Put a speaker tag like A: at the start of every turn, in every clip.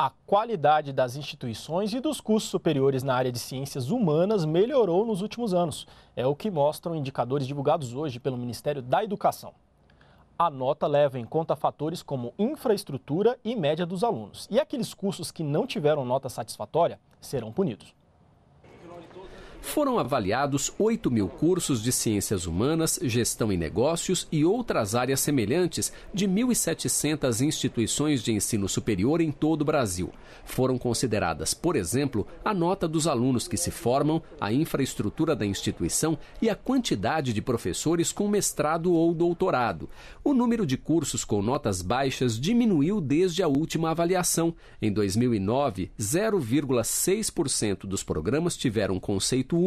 A: a qualidade das instituições e dos cursos superiores na área de ciências humanas melhorou nos últimos anos. É o que mostram indicadores divulgados hoje pelo Ministério da Educação. A nota leva em conta fatores como infraestrutura e média dos alunos. E aqueles cursos que não tiveram nota satisfatória serão punidos
B: foram avaliados 8 mil cursos de ciências humanas, gestão e negócios e outras áreas semelhantes de 1.700 instituições de ensino superior em todo o Brasil. Foram consideradas, por exemplo, a nota dos alunos que se formam, a infraestrutura da instituição e a quantidade de professores com mestrado ou doutorado. O número de cursos com notas baixas diminuiu desde a última avaliação. Em 2009, 0,6% dos programas tiveram conceito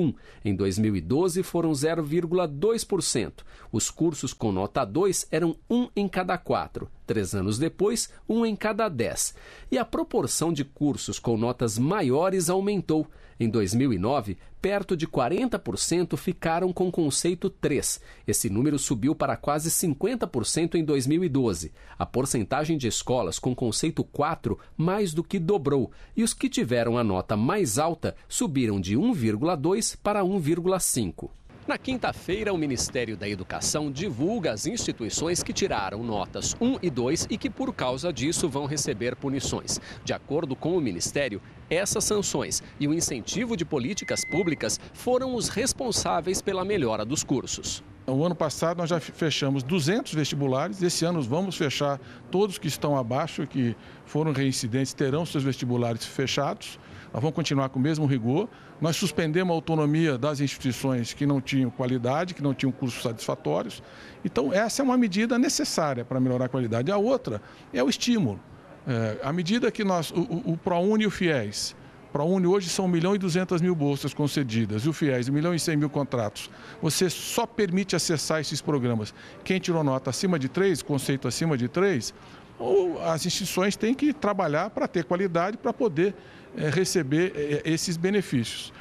B: em 2012 foram 0,2%. Os cursos com nota 2 eram um em cada quatro três anos depois, um em cada dez. E a proporção de cursos com notas maiores aumentou. Em 2009, perto de 40% ficaram com conceito 3. Esse número subiu para quase 50% em 2012. A porcentagem de escolas com conceito 4 mais do que dobrou, e os que tiveram a nota mais alta subiram de 1,2 para 1,5. Na quinta-feira, o Ministério da Educação divulga as instituições que tiraram notas 1 e 2 e que, por causa disso, vão receber punições. De acordo com o Ministério, essas sanções e o incentivo de políticas públicas
C: foram os responsáveis pela melhora dos cursos. O ano passado nós já fechamos 200 vestibulares, esse ano vamos fechar todos que estão abaixo, que foram reincidentes, terão seus vestibulares fechados. Nós vamos continuar com o mesmo rigor. Nós suspendemos a autonomia das instituições que não tinham qualidade, que não tinham cursos satisfatórios. Então, essa é uma medida necessária para melhorar a qualidade. A outra é o estímulo. É, à medida que nós, o, o, ProUni e o FIES, ProUni hoje são 1 milhão e 200 mil bolsas concedidas, e o FIES 1 milhão e 100 mil contratos. Você só permite acessar esses programas. Quem tirou nota acima de 3, conceito acima de 3, as instituições têm que trabalhar para ter qualidade para poder eh, receber eh, esses benefícios.